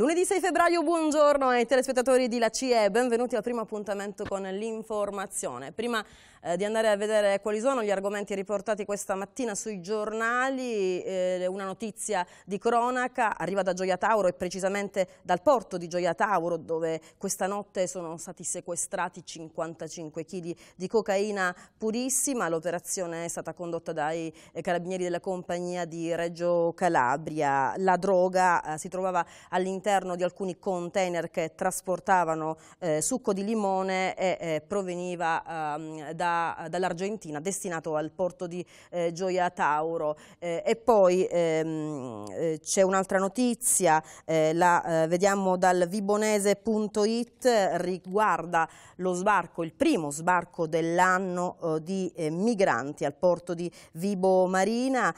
Lunedì 6 febbraio, buongiorno ai telespettatori di La CIE, benvenuti al primo appuntamento con l'informazione. Prima eh, di andare a vedere quali sono gli argomenti riportati questa mattina sui giornali, eh, una notizia di cronaca arriva da Gioia Tauro e precisamente dal porto di Gioia Tauro dove questa notte sono stati sequestrati 55 kg di cocaina purissima. L'operazione è stata condotta dai eh, carabinieri della compagnia di Reggio Calabria. La droga eh, si trovava all'interno all'interno di alcuni container che trasportavano eh, succo di limone e eh, proveniva eh, da, dall'Argentina, destinato al porto di eh, Gioia Tauro. Eh, e poi ehm, eh, c'è un'altra notizia, la vediamo dal vibonese.it, riguarda lo sbarco, il primo sbarco dell'anno di migranti al porto di Vibo Marina.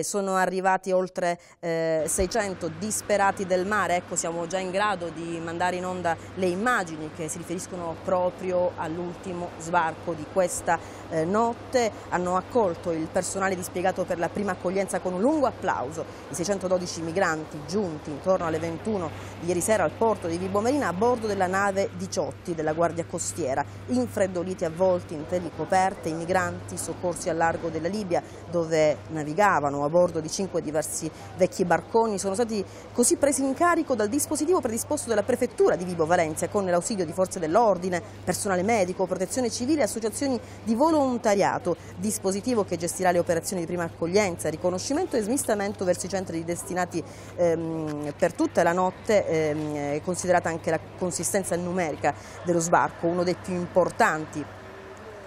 sono arrivati oltre 600 disperati del mare purtroppo ecco, siamo già in grado di mandare in onda le immagini che si riferiscono proprio all'ultimo sbarco di questa eh, notte. Hanno accolto il personale dispiegato per la prima accoglienza con un lungo applauso. I 612 migranti giunti intorno alle 21 di ieri sera al porto di Vibo Marina a bordo della nave 18 della Guardia Costiera, infreddoliti avvolti in teli coperte, i migranti soccorsi al largo della Libia dove navigavano a bordo di cinque diversi vecchi barconi sono stati così presi in carico elettronico dal dispositivo predisposto dalla Prefettura di Vibo Valencia con l'ausilio di forze dell'ordine, personale medico, protezione civile e associazioni di volontariato, dispositivo che gestirà le operazioni di prima accoglienza, riconoscimento e smistamento verso i centri destinati ehm, per tutta la notte, ehm, considerata anche la consistenza numerica dello sbarco, uno dei più importanti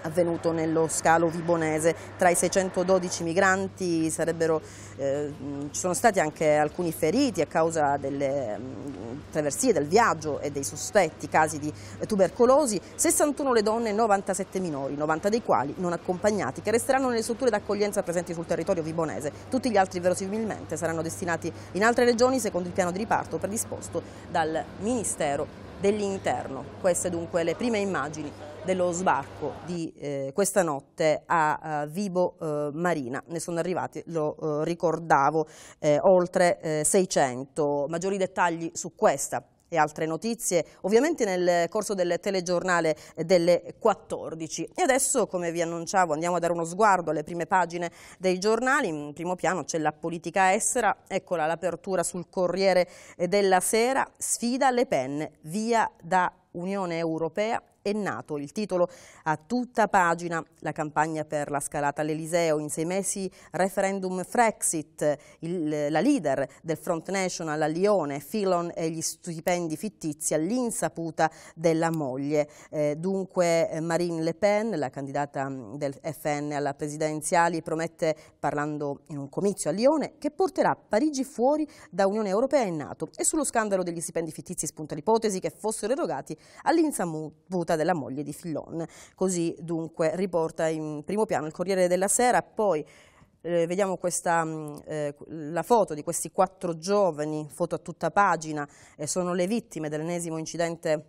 avvenuto nello scalo vibonese. Tra i 612 migranti sarebbero, eh, ci sono stati anche alcuni feriti a causa delle mh, mm, traversie, del viaggio e dei sospetti casi di tubercolosi, 61 le donne e 97 minori, 90 dei quali non accompagnati, che resteranno nelle strutture d'accoglienza presenti sul territorio vibonese. Tutti gli altri verosimilmente saranno destinati in altre regioni secondo il piano di riparto predisposto dal Ministero dell'interno. Queste dunque le prime immagini dello sbarco di eh, questa notte a, a Vibo eh, Marina. Ne sono arrivati, lo eh, ricordavo, eh, oltre 600. Eh, Maggiori dettagli su questa e altre notizie, ovviamente nel corso del telegiornale delle 14. E adesso, come vi annunciavo, andiamo a dare uno sguardo alle prime pagine dei giornali. In primo piano c'è la politica estera, eccola l'apertura sul Corriere della Sera, sfida le penne, via da Unione Europea è nato il titolo a tutta pagina, la campagna per la scalata all'Eliseo, in sei mesi referendum Frexit, il, la leader del Front National a Lione, Filon e gli stipendi fittizi all'insaputa della moglie. Eh, dunque Marine Le Pen, la candidata mm, del FN alla presidenziale, promette, parlando in un comizio a Lione, che porterà Parigi fuori da Unione Europea e Nato e sullo scandalo degli stipendi fittizi spunta l'ipotesi che fossero erogati all'insaputa morta della moglie di Fillon. Così dunque riporta in primo piano il Corriere della Sera, poi eh, vediamo questa, mm, eh, la foto di questi quattro giovani, foto a tutta pagina, eh, sono le vittime dell'ennesimo incidente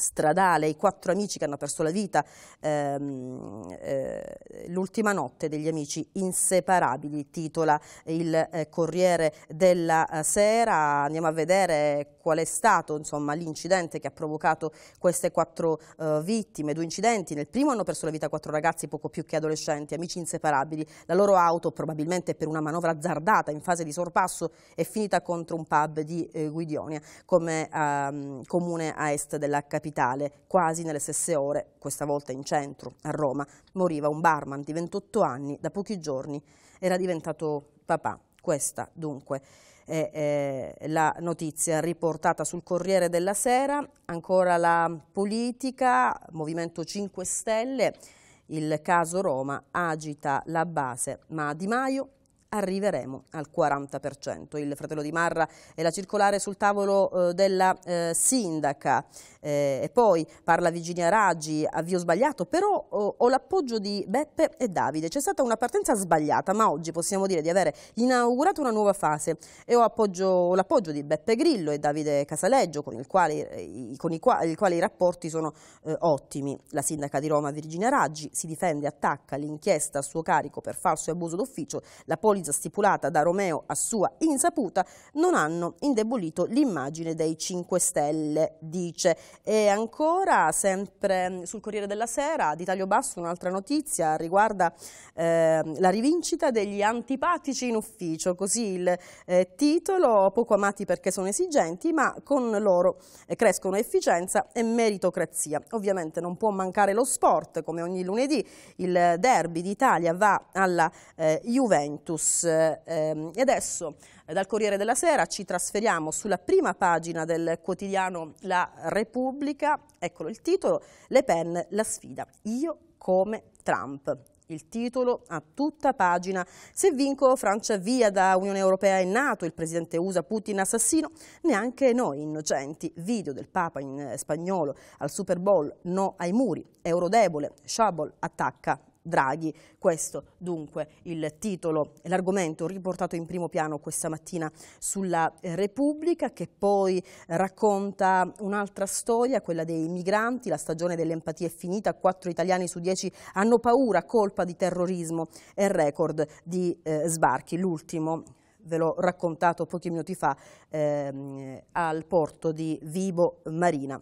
stradale, i quattro amici che hanno perso la vita, ehm, eh, l'ultima notte degli amici inseparabili, titola il eh, Corriere della eh, Sera. Andiamo a vedere qual è stato l'incidente che ha provocato queste quattro eh, vittime, due incidenti. Nel primo hanno perso la vita quattro ragazzi poco più che adolescenti, amici inseparabili. La loro auto, probabilmente per una manovra azzardata in fase di sorpasso, è finita contro un pub di eh, Guidonia, come ehm, comune a est della capitale capitale. Quasi nelle stesse ore, questa volta in centro, a Roma, moriva un barman di 28 anni da pochi giorni. Era diventato papà. Questa, dunque, è, è la notizia riportata sul Corriere della Sera. Ancora la politica, Movimento 5 Stelle. Il caso Roma agita la base, ma Di Maio arriveremo al 40%. Il fratello di Marra e la circolare sul tavolo eh, della eh, sindaca. Eh, e poi parla Virginia Raggi, avvio sbagliato, però oh, ho l'appoggio di Beppe e Davide. C'è stata una partenza sbagliata, ma oggi possiamo dire di avere inaugurato una nuova fase e ho, l'appoggio di Beppe Grillo e Davide Casaleggio, con, il quale, eh, i, con i, qua, il quale i rapporti sono eh, ottimi. La sindaca di Roma, Virginia Raggi, si difende, attacca l'inchiesta a suo carico per falso e abuso d'ufficio. La polizza stipulata da Romeo a sua insaputa non hanno indebolito l'immagine dei 5 Stelle, dice. E ancora, sempre sul Corriere della Sera, di taglio basso, un'altra notizia riguarda eh, la rivincita degli antipatici in ufficio, così il eh, titolo, poco amati perché sono esigenti, ma con loro eh, crescono efficienza e meritocrazia. Ovviamente non può mancare lo sport, come ogni lunedì il derby d'Italia va alla eh, Juventus. Ehm, e adesso eh, dal Corriere della Sera ci trasferiamo sulla prima pagina del quotidiano La Repubblica, eccolo il titolo, Le Pen la sfida, io come Trump. Il titolo a tutta pagina. Se vinco Francia via da Unione Europea e Nato, il presidente USA Putin assassino, neanche noi innocenti. Video del Papa in spagnolo al Super Bowl, no ai muri, Eurodebole, Shabol attacca Draghi. Questo dunque il titolo, l'argomento riportato in primo piano questa mattina sulla eh, Repubblica che poi racconta un'altra storia, quella dei migranti, la stagione dell'empatia è finita, quattro italiani su dieci hanno paura, colpa di terrorismo e record di eh, sbarchi, l'ultimo ve l'ho raccontato pochi minuti fa ehm, al porto di Vibo Marina.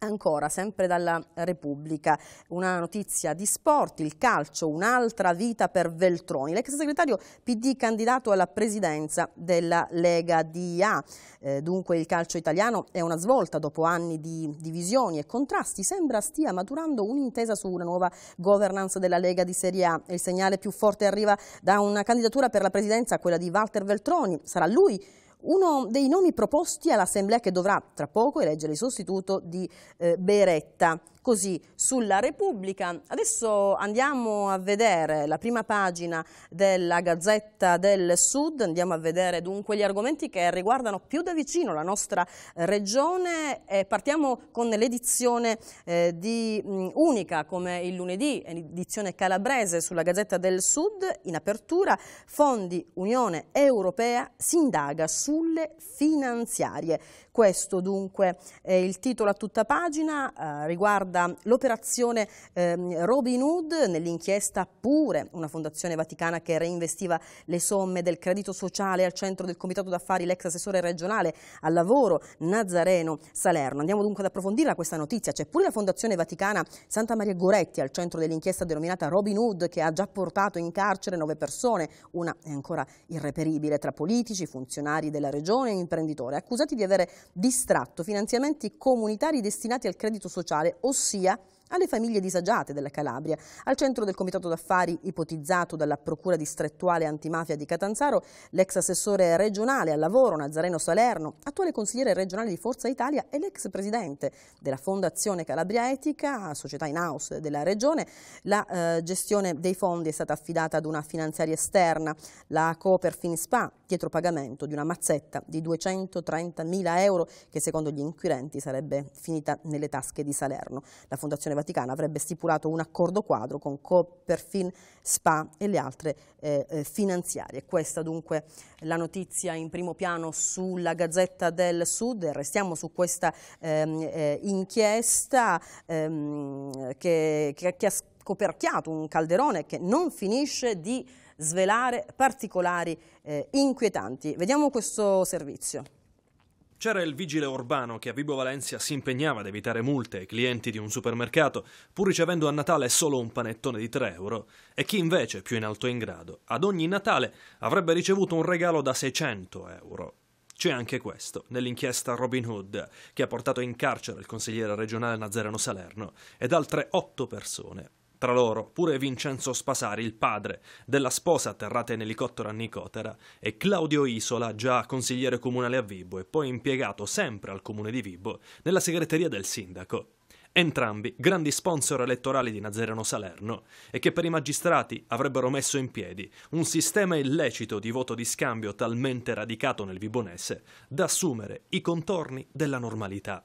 Ancora, sempre dalla Repubblica, una notizia di sport, il calcio, un'altra vita per Veltroni, l'ex segretario PD candidato alla presidenza della Lega DIA. Eh, dunque il calcio italiano è una svolta dopo anni di divisioni e contrasti, sembra stia maturando un'intesa su una nuova governance della Lega di Serie A. Il segnale più forte arriva da una candidatura per la presidenza, quella di Walter Veltroni, sarà lui uno dei nomi proposti all'Assemblea che dovrà tra poco eleggere il sostituto di eh, Beretta così sulla Repubblica. Adesso andiamo a vedere la prima pagina della Gazzetta del Sud, andiamo a vedere dunque gli argomenti che riguardano più da vicino la nostra eh, regione e partiamo con l'edizione eh, di mh, unica come il lunedì, edizione calabrese sulla Gazzetta del Sud, in apertura fondi Unione Europea si indaga sulle finanziarie. Questo dunque è il titolo a tutta pagina, eh, riguarda l'operazione eh, Robin Hood nell'inchiesta Pure, una fondazione vaticana che reinvestiva le somme del credito sociale al centro del comitato d'affari l'ex assessore regionale al lavoro Nazareno Salerno. Andiamo dunque ad approfondire questa notizia, c'è pure la fondazione vaticana Santa Maria Goretti al centro dell'inchiesta denominata Robin Hood che ha già portato in carcere nove persone, una è ancora irreperibile tra politici, funzionari della regione e imprenditori, accusati di avere distratto finanziamenti comunitari destinati al credito sociale, ossia alle famiglie disagiate della Calabria. Al centro del comitato d'affari ipotizzato dalla Procura distrettuale antimafia di Catanzaro, l'ex assessore regionale al lavoro Nazareno Salerno, attuale consigliere regionale di Forza Italia e l'ex presidente della Fondazione Calabria Etica, società in house della regione, la eh, gestione dei fondi è stata affidata ad una finanziaria esterna, la Cooper Finispa, dietro pagamento di una mazzetta di 230.000 euro che secondo gli inquirenti sarebbe finita nelle tasche di Salerno. La Fondazione Vaticana avrebbe stipulato un accordo quadro con Copperfin, SPA e le altre eh, eh, finanziarie. Questa dunque la notizia in primo piano sulla Gazzetta del Sud. Restiamo su questa ehm, eh, inchiesta ehm, che, che, che ha scoperchiato un calderone che non finisce di svelare particolari eh, inquietanti. Vediamo questo servizio. C'era il vigile urbano che a Vibo Valencia si impegnava ad evitare multe ai clienti di un supermercato, pur ricevendo a Natale solo un panettone di 3 euro, e chi invece, più in alto in grado, ad ogni Natale avrebbe ricevuto un regalo da 600 euro. C'è anche questo nell'inchiesta Robin Hood, che ha portato in carcere il consigliere regionale Nazareno Salerno ed altre 8 persone. Tra loro pure Vincenzo Spasari, il padre della sposa atterrata in elicottero a Nicotera, e Claudio Isola, già consigliere comunale a Vibo e poi impiegato sempre al comune di Vibo nella segreteria del sindaco entrambi grandi sponsor elettorali di Nazareno Salerno e che per i magistrati avrebbero messo in piedi un sistema illecito di voto di scambio talmente radicato nel Vibonese da assumere i contorni della normalità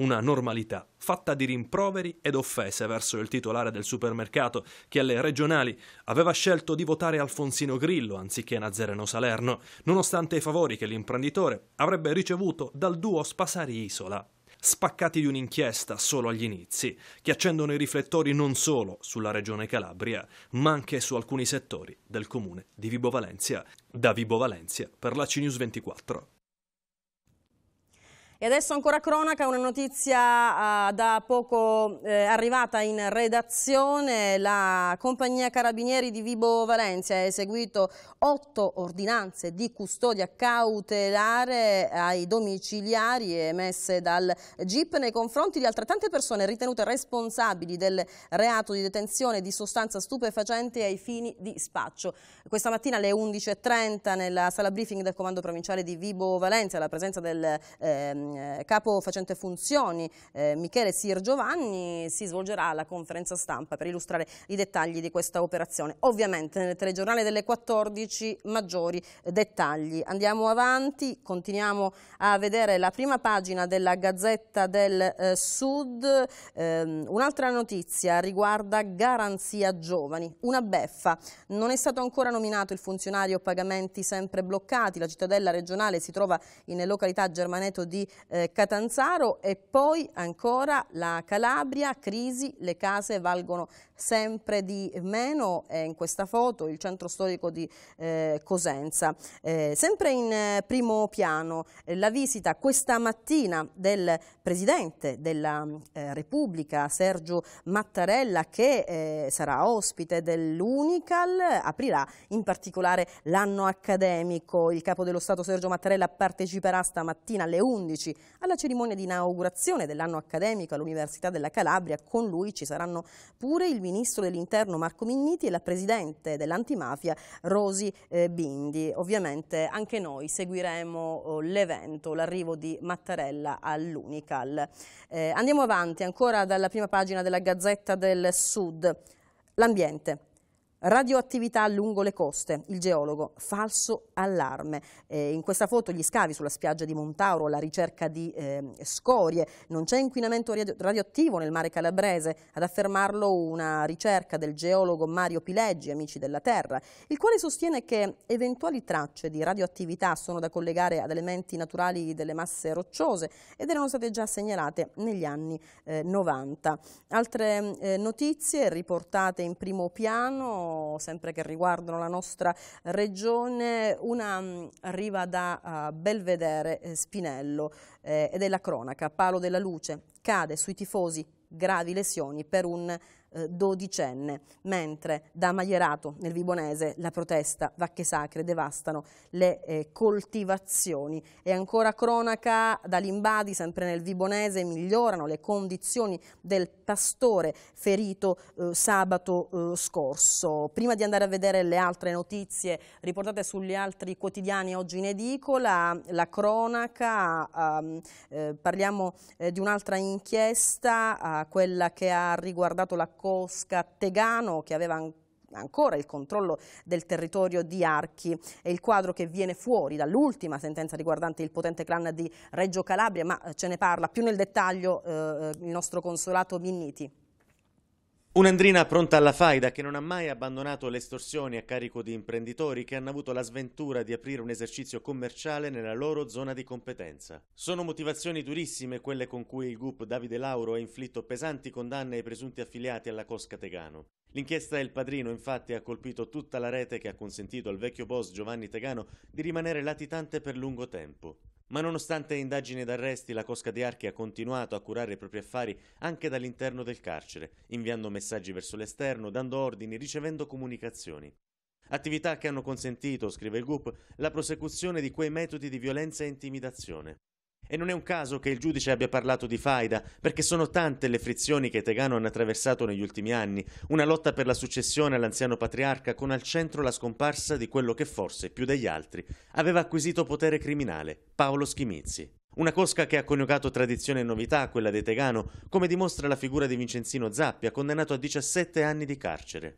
una normalità, fatta di rimproveri ed offese verso il titolare del supermercato che alle regionali aveva scelto di votare Alfonsino Grillo anziché Nazareno Salerno, nonostante i favori che l'imprenditore avrebbe ricevuto dal duo Spasari Isola spaccati di un'inchiesta solo agli inizi, che accendono i riflettori non solo sulla regione Calabria, ma anche su alcuni settori del comune di Vibo Valencia. Da Vibo Valencia per la CNews 24. E adesso ancora cronaca, una notizia uh, da poco eh, arrivata in redazione. La compagnia Carabinieri di Vibo Valencia ha eseguito otto ordinanze di custodia cautelare ai domiciliari emesse dal GIP nei confronti di altrettante persone ritenute responsabili del reato di detenzione di sostanza stupefacente ai fini di spaccio. Questa mattina alle 11.30 nella sala briefing del comando provinciale di Vibo Valencia, alla presenza del... Ehm, Ehm, capo facente funzioni eh, Michele Sir Giovanni si svolgerà la conferenza stampa per illustrare i dettagli di questa operazione. Ovviamente nel telegiornale delle 14 maggiori dettagli. Andiamo avanti, continuiamo a vedere la prima pagina della Gazzetta del eh, Sud. Ehm, un'altra notizia riguarda Garanzia Giovani, una beffa. Non è stato ancora nominato il funzionario pagamenti sempre bloccati. La cittadella regionale si trova in località Germaneto di eh, Catanzaro e poi ancora la Calabria, crisi, le case valgono sempre di meno, eh, in questa foto il centro storico di eh, Cosenza. Eh, sempre in eh, primo piano eh, la visita questa mattina del Presidente della Repubblica Sergio Mattarella che sarà ospite dell'Unical, aprirà in particolare l'anno accademico. Il Capo dello Stato Sergio Mattarella parteciperà stamattina alle 11 Capricci. Alla cerimonia di inaugurazione dell'anno accademico all'Università della Calabria con lui ci saranno pure il Ministro dell'Interno Marco Minniti e la Presidente dell'Antimafia Rosi eh, Bindi. Ovviamente anche noi seguiremo oh, l'evento, l'arrivo di Mattarella all'Unical. Eh, andiamo avanti ancora dalla prima pagina della Gazzetta del Sud. L'ambiente. Radioattività lungo le coste, il geologo, falso allarme. Eh, in questa foto gli scavi sulla spiaggia di Montauro, la ricerca di eh, scorie, non c'è inquinamento radio radioattivo nel mare calabrese, ad affermarlo una ricerca del geologo Mario Pileggi, Amici della Terra, il quale sostiene che eventuali tracce di radioattività sono da collegare ad elementi naturali delle masse rocciose ed erano state già segnalate negli anni eh, 90. Altre eh, notizie riportate in primo piano sempre che riguardano la nostra regione, una mm, arriva da eh, Belvedere eh, Spinello eh, ed è la cronaca, palo della luce, cade sui tifosi, gravi lesioni per un eh, dodicenne, mentre da Maierato nel Vibonese la protesta Vacche Sacre devastano le eh, coltivazioni e ancora cronaca da Limbadi sempre nel Vibonese migliorano le condizioni del pastore ferito eh, sabato eh, scorso. Prima di andare a vedere le altre notizie riportate sugli altri quotidiani oggi in edicola, la cronaca, ehm, eh, parliamo di un'altra inchiesta, quella che ha riguardato la Cosca-Tegano che aveva ancora il controllo del territorio di Archi. È il quadro che viene fuori dall'ultima sentenza riguardante il potente clan di Reggio Calabria, ma eh, ce ne parla più nel dettaglio eh, eh il nostro consolato Minniti. Un'andrina pronta alla faida che non ha mai abbandonato le estorsioni a carico di imprenditori che hanno avuto la sventura di aprire un esercizio commerciale nella loro zona di competenza. Sono motivazioni durissime quelle con cui il GUP Davide Lauro ha inflitto pesanti condanne ai presunti affiliati alla Cosca Tegano. L'inchiesta El Padrino infatti ha colpito tutta la rete che ha consentito al vecchio boss Giovanni Tegano di rimanere latitante per lungo tempo. Ma nonostante indagini ed arresti, la Cosca di Archi ha continuato a curare i propri affari anche dall'interno del carcere, inviando messaggi verso l'esterno, dando ordini, ricevendo comunicazioni. Attività che hanno consentito, scrive il GUP, la prosecuzione di quei metodi di violenza e intimidazione. E non è un caso che il giudice abbia parlato di faida, perché sono tante le frizioni che Tegano hanno attraversato negli ultimi anni, una lotta per la successione all'anziano patriarca con al centro la scomparsa di quello che forse più degli altri aveva acquisito potere criminale, Paolo Schimizzi. Una cosca che ha coniugato tradizione e novità a quella di Tegano, come dimostra la figura di Vincenzino Zappia, condannato a 17 anni di carcere.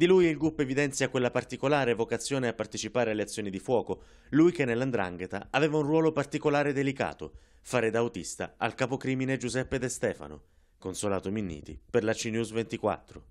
Di lui il GUP evidenzia quella particolare vocazione a partecipare alle azioni di fuoco, lui che nell'andrangheta aveva un ruolo particolare e delicato, fare da autista al capocrimine Giuseppe De Stefano, consolato Minniti per la CNews 24.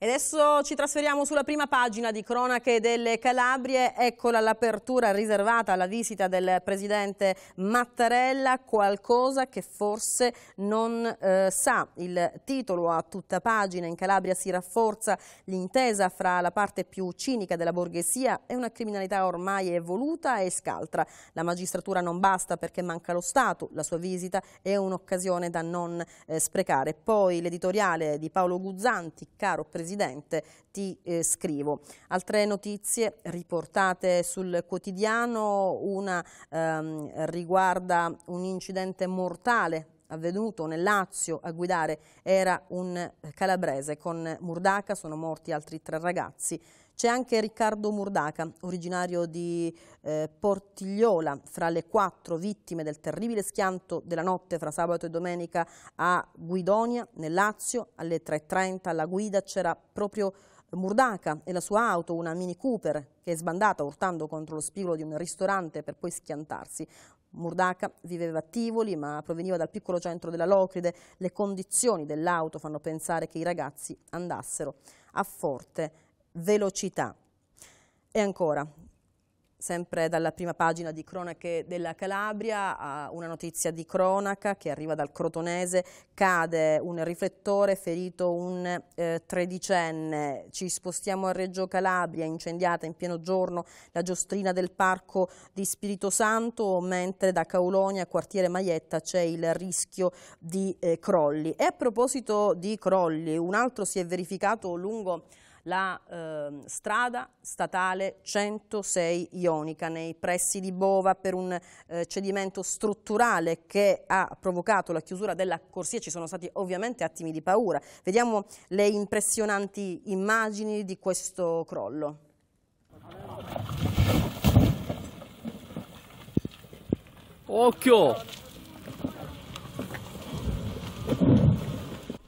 E adesso ci trasferiamo sulla prima pagina di Cronache delle Calabrie, eccola l'apertura riservata alla visita del presidente Mattarella, qualcosa che forse non eh, sa. Il titolo a tutta pagina, in Calabria si rafforza l'intesa fra la parte più cinica della borghesia e una criminalità ormai evoluta e scaltra. La magistratura non basta perché manca lo Stato, la sua visita è un'occasione da non eh, sprecare. Poi l'editoriale di Paolo Guzzanti, caro presidente, Presidente, ti eh, scrivo. Altre notizie riportate sul quotidiano, una ehm, riguarda un incidente mortale avvenuto nel Lazio a guidare era un calabrese con Murdaca, sono morti altri tre ragazzi c'è anche Riccardo Murdaca, originario di eh, Portigliola, fra le quattro vittime del terribile schianto della notte fra sabato e domenica a Guidonia, nel Lazio, alle 3.30 alla guida c'era proprio Murdaca e la sua auto, una Mini Cooper, che è sbandata urtando contro lo spigolo di un ristorante per poi schiantarsi. Murdaca viveva a Tivoli ma proveniva dal piccolo centro della Locride. Le condizioni dell'auto fanno pensare che i ragazzi andassero a forte velocità. E ancora, sempre dalla prima pagina di Cronache della Calabria, una notizia di cronaca che arriva dal Crotonese, cade un riflettore, ferito un eh, tredicenne, ci spostiamo a Reggio Calabria, incendiata in pieno giorno la giostrina del parco di Spirito Santo, mentre da Caulonia, quartiere Maietta, c'è il rischio di eh, crolli. E a proposito di crolli, un altro si è verificato lungo la eh, strada statale 106 Ionica nei pressi di Bova per un eh, cedimento strutturale che ha provocato la chiusura della corsia. Ci sono stati ovviamente attimi di paura. Vediamo le impressionanti immagini di questo crollo. Occhio!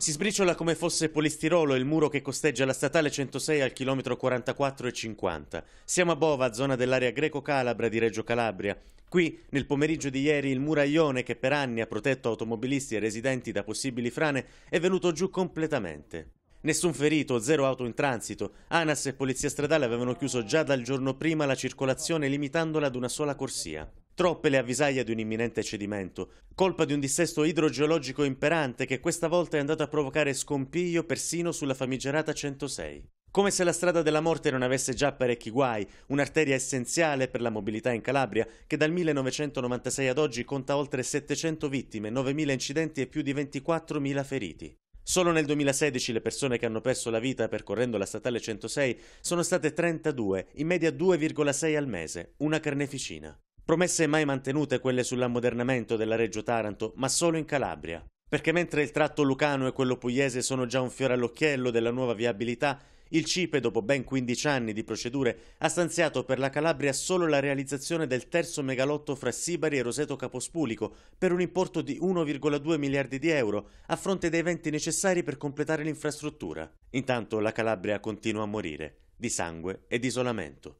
Si sbriciola come fosse polistirolo il muro che costeggia la statale 106 al chilometro 44 e 50. Siamo a Bova, zona dell'area greco-calabra di Reggio Calabria. Qui, nel pomeriggio di ieri, il muraglione che per anni ha protetto automobilisti e residenti da possibili frane è venuto giù completamente. Nessun ferito, zero auto in transito. ANAS e Polizia Stradale avevano chiuso già dal giorno prima la circolazione limitandola ad una sola corsia. Troppe le avvisaglie di un imminente cedimento, colpa di un dissesto idrogeologico imperante che questa volta è andato a provocare scompiglio persino sulla famigerata 106. Come se la strada della morte non avesse già parecchi guai, un'arteria essenziale per la mobilità in Calabria, che dal 1996 ad oggi conta oltre 700 vittime, 9.000 incidenti e più di 24.000 feriti. Solo nel 2016 le persone che hanno perso la vita percorrendo la statale 106 sono state 32, in media 2,6 al mese, una carneficina. Promesse mai mantenute quelle sull'ammodernamento della Reggio Taranto, ma solo in Calabria. Perché mentre il tratto lucano e quello pugliese sono già un fiore all'occhiello della nuova viabilità, il CIPE, dopo ben 15 anni di procedure, ha stanziato per la Calabria solo la realizzazione del terzo megalotto fra Sibari e Roseto Capospulico per un importo di 1,2 miliardi di euro, a fronte dei venti necessari per completare l'infrastruttura. Intanto la Calabria continua a morire, di sangue e di isolamento.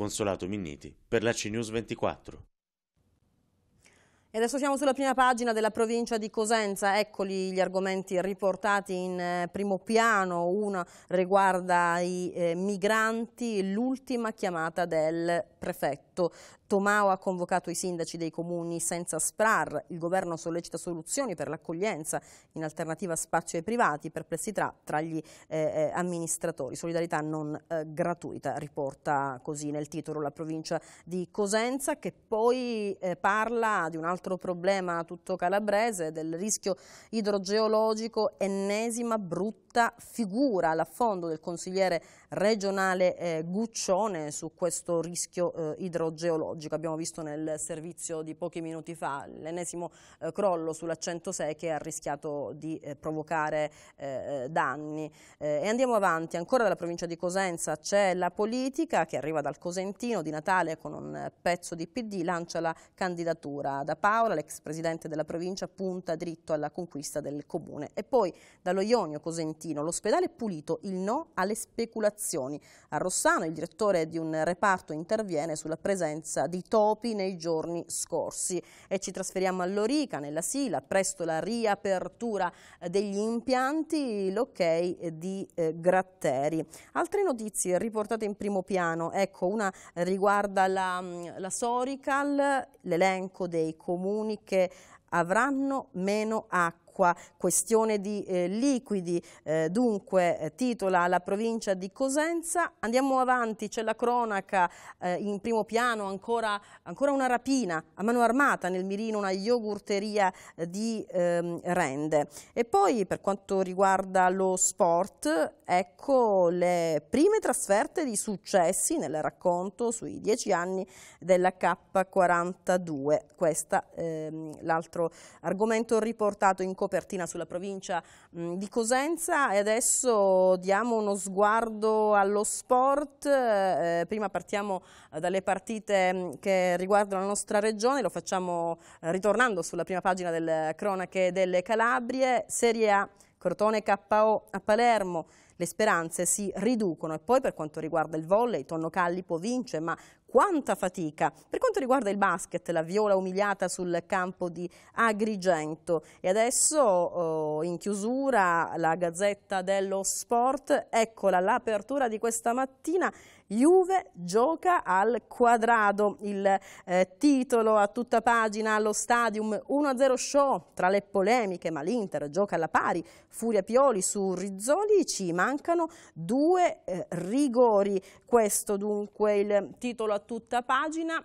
Consolato Minniti per la CNews 24. E adesso siamo sulla prima pagina della provincia di Cosenza, eccoli gli argomenti riportati in eh, primo piano, uno riguarda i eh, migranti, l'ultima chiamata del prefetto. Tomao ha convocato i sindaci dei comuni senza SPRAR, il governo sollecita soluzioni per l'accoglienza in alternativa spazio ai privati, perplessità tra gli eh, eh, amministratori, solidarietà non eh, gratuita, riporta così nel titolo la provincia di Cosenza che poi eh, parla di un altro problema tutto calabrese, del rischio idrogeologico ennesima brutta brutta figura l'affondo del consigliere regionale eh, Guccione su questo rischio eh, idrogeologico. Abbiamo visto nel servizio di pochi minuti fa l'ennesimo eh, crollo sulla 106 che ha rischiato di eh, provocare eh, eh, danni. e andiamo avanti, ancora dalla provincia di Cosenza c'è la politica che arriva dal Cosentino di Natale con un pezzo di PD, lancia la candidatura da Paola, l'ex presidente della provincia punta dritto alla conquista del comune. E poi dallo Ionio Cosentino Trentino, l'ospedale pulito, il no alle speculazioni. A Rossano il direttore di un reparto interviene sulla presenza di topi nei giorni scorsi. E ci trasferiamo a Lorica, nella Sila, presto la riapertura degli impianti, l'ok di eh, Gratteri. Altre notizie riportate in primo piano, ecco una riguarda la, la Sorical, l'elenco dei comuni che avranno meno acqua acqua, questione di eh, liquidi, eh, dunque eh, titola la provincia di Cosenza. Andiamo avanti, c'è la cronaca eh, in primo piano, ancora, ancora, una rapina a mano armata nel mirino, una yogurteria eh, di ehm, Rende. E poi per quanto riguarda lo sport, ecco le prime trasferte di successi nel racconto sui dieci anni della K42. Questo è ehm, l'altro argomento riportato in copertina copertina sulla provincia di Cosenza e adesso diamo uno sguardo allo sport. Eh, prima partiamo eh, dalle partite che riguardano la nostra regione, lo facciamo eh, ritornando sulla prima pagina delle eh, cronache delle Calabrie, Serie A, Crotone KO a Palermo, le speranze si riducono. E poi per quanto riguarda il volley, Tonno Callipo vince, ma quanta fatica. Per quanto riguarda il basket, la viola umiliata sul campo di Agrigento. E adesso oh, in chiusura la Gazzetta dello Sport, eccola l'apertura di questa mattina Juve gioca al quadrado, il eh, titolo a tutta pagina allo stadium 1-0 show, tra le polemiche ma l'Inter gioca alla pari, Furia Pioli su Rizzoli ci mancano due eh, rigori, questo dunque il titolo a tutta pagina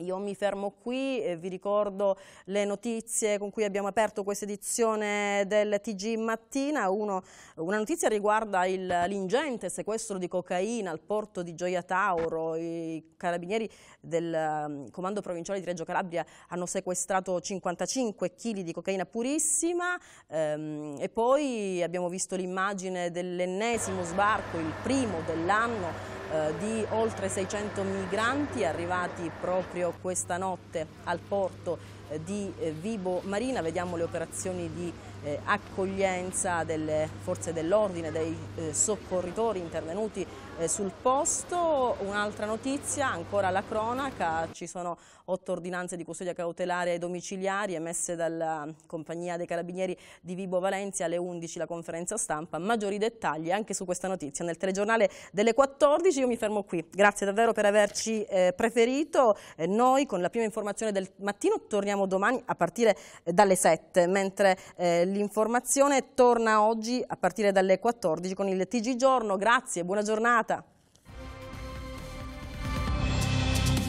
io mi fermo qui, e vi ricordo le notizie con cui abbiamo aperto questa edizione del TG Mattina. Uno, una notizia riguarda l'ingente sequestro di cocaina al porto di Gioia Tauro. I carabinieri del mm, Comando Provinciale di Reggio Calabria hanno sequestrato 55 kg di cocaina purissima ehm, e poi abbiamo visto l'immagine dell'ennesimo sbarco, il primo dell'anno eh, di oltre 600 migranti arrivati proprio questa notte al porto eh, di eh, Vibo Marina. Vediamo le operazioni di accoglienza delle forze dell'ordine, dei soccorritori intervenuti eh, sul posto. Un'altra notizia, ancora la cronaca, ci sono otto ordinanze di custodia cautelare ai domiciliari emesse dalla compagnia dei carabinieri di Vibo Valencia alle 11 la conferenza stampa. Maggiori dettagli anche su questa notizia nel telegiornale delle 14. Io mi fermo qui. Grazie davvero per averci eh, preferito. Eh, noi con la prima informazione del mattino torniamo domani a partire eh, dalle 7, mentre eh, l'informazione torna oggi a partire dalle 14 con il TG Giorno. Grazie, buona giornata.